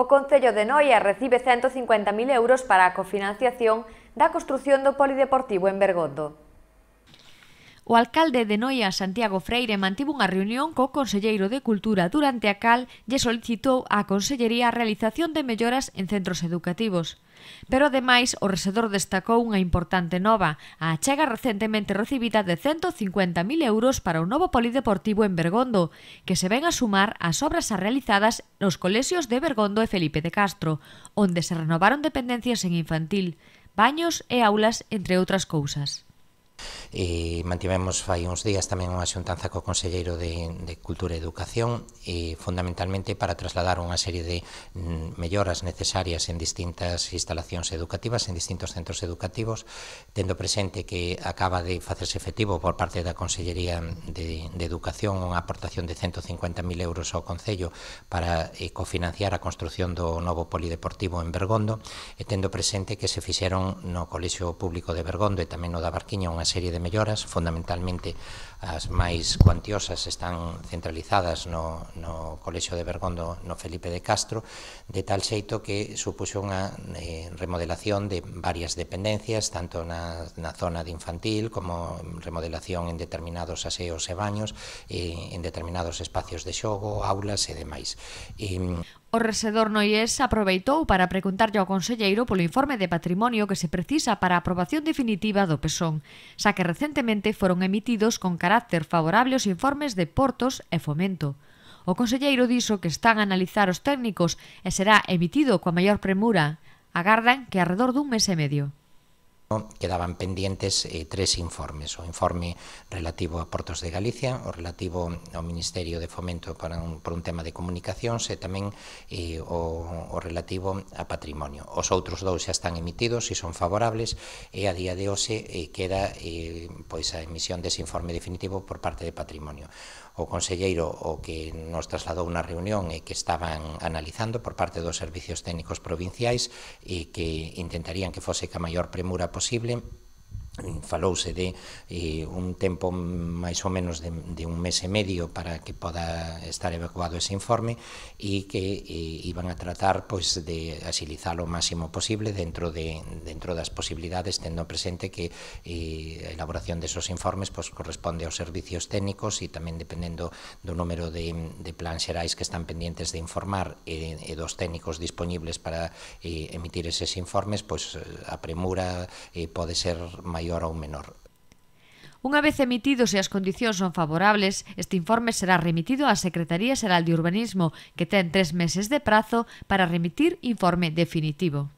O Concello de Noia recibe 150.000 euros para a cofinanciación da construción do Polideportivo en Bergondo. O alcalde de Noia, Santiago Freire, mantivo unha reunión co Conselleiro de Cultura durante a cal lle solicitou á Consellería a realización de melloras en centros educativos. Pero, ademais, o rexedor destacou unha importante nova, a chega recentemente recibida de 150.000 euros para o novo polideportivo en Bergondo, que se ven a sumar ás obras realizadas nos colexios de Bergondo e Felipe de Castro, onde se renovaron dependencias en infantil, baños e aulas, entre outras cousas. E mantivemos fai uns días tamén unha xuntanza co Conselleiro de, de Cultura e Educación e fundamentalmente para trasladar unha serie de mm, melloras necesarias en distintas instalacións educativas, en distintos centros educativos, tendo presente que acaba de facerse efectivo por parte da Consellería de, de Educación unha aportación de 150.000 euros ao Concello para eh, cofinanciar a construción do novo polideportivo en Bergondo e tendo presente que se fixeron no Colexio Público de Bergondo e tamén no da Barquiña unha serie de melloras, fundamentalmente as máis cuantiosas están centralizadas no, no Colexio de Bergondo no Felipe de Castro, de tal xeito que supuxo unha eh, remodelación de varias dependencias, tanto na, na zona de infantil como remodelación en determinados aseos e baños, eh, en determinados espacios de xogo, aulas e demais. E, O rexedor noies aproveitou para preguntarlle ao Conselleiro polo informe de patrimonio que se precisa para a aprobación definitiva do Pesón, xa que recentemente foron emitidos con carácter favorable os informes de Portos e Fomento. O Conselleiro dixo que están a analizar os técnicos e será emitido coa maior premura. Agardan que arredor dun mes e medio quedaban pendientes eh, tres informes, o informe relativo a Portos de Galicia, o relativo ao Ministerio de Fomento para un, por un tema de comunicacións e tamén eh, o, o relativo a patrimonio. Os outros dous xa están emitidos e son favorables e a día de hoxe eh, queda eh, pois a emisión dese informe definitivo por parte de patrimonio o conselleiro o que nos trasladou unha reunión e que estaban analizando por parte dos servicios técnicos provinciais e eh, que intentarían que fose ca maior premura posible falouse de eh, un tempo máis ou menos de, de un mes e medio para que poda estar evacuado ese informe e que eh, iban a tratar pois de asilizar o máximo posible dentro de dentro das posibilidades tendo presente que eh, a elaboración desos informes pois corresponde aos servicios técnicos e tamén dependendo do número de, de plans xerais que están pendientes de informar e, e dos técnicos disponibles para eh, emitir eses informes pois a premura eh, pode ser maior maior ou menor. Unha vez emitidos e as condicións son favorables, este informe será remitido á Secretaría Xeral de Urbanismo, que ten tres meses de prazo para remitir informe definitivo.